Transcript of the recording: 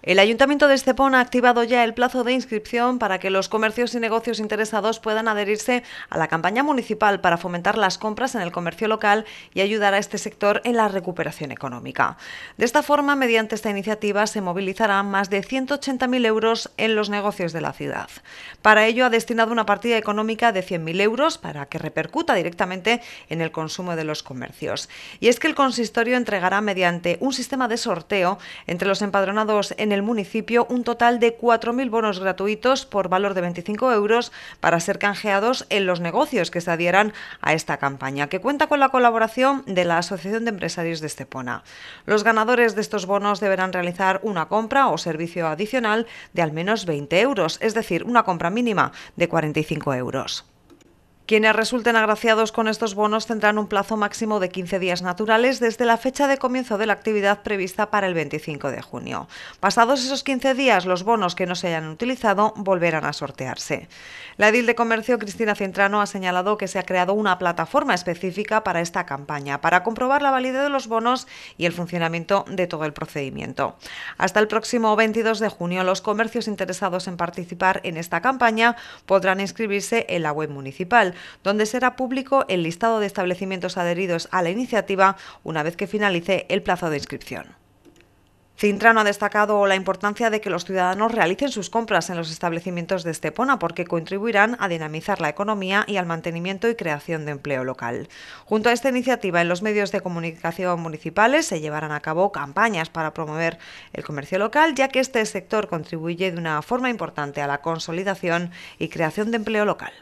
El Ayuntamiento de Estepón ha activado ya el plazo de inscripción para que los comercios y negocios interesados puedan adherirse a la campaña municipal para fomentar las compras en el comercio local y ayudar a este sector en la recuperación económica. De esta forma, mediante esta iniciativa, se movilizarán más de 180.000 euros en los negocios de la ciudad. Para ello, ha destinado una partida económica de 100.000 euros para que repercuta directamente en el consumo de los comercios. Y es que el consistorio entregará mediante un sistema de sorteo entre los empadronados en en el municipio un total de 4.000 bonos gratuitos por valor de 25 euros para ser canjeados en los negocios que se adhieran a esta campaña, que cuenta con la colaboración de la Asociación de Empresarios de Estepona. Los ganadores de estos bonos deberán realizar una compra o servicio adicional de al menos 20 euros, es decir, una compra mínima de 45 euros. Quienes resulten agraciados con estos bonos tendrán un plazo máximo de 15 días naturales desde la fecha de comienzo de la actividad prevista para el 25 de junio. Pasados esos 15 días, los bonos que no se hayan utilizado volverán a sortearse. La edil de comercio Cristina Centrano ha señalado que se ha creado una plataforma específica para esta campaña, para comprobar la validez de los bonos y el funcionamiento de todo el procedimiento. Hasta el próximo 22 de junio, los comercios interesados en participar en esta campaña podrán inscribirse en la web municipal donde será público el listado de establecimientos adheridos a la iniciativa una vez que finalice el plazo de inscripción. Cintrano ha destacado la importancia de que los ciudadanos realicen sus compras en los establecimientos de Estepona porque contribuirán a dinamizar la economía y al mantenimiento y creación de empleo local. Junto a esta iniciativa, en los medios de comunicación municipales se llevarán a cabo campañas para promover el comercio local, ya que este sector contribuye de una forma importante a la consolidación y creación de empleo local.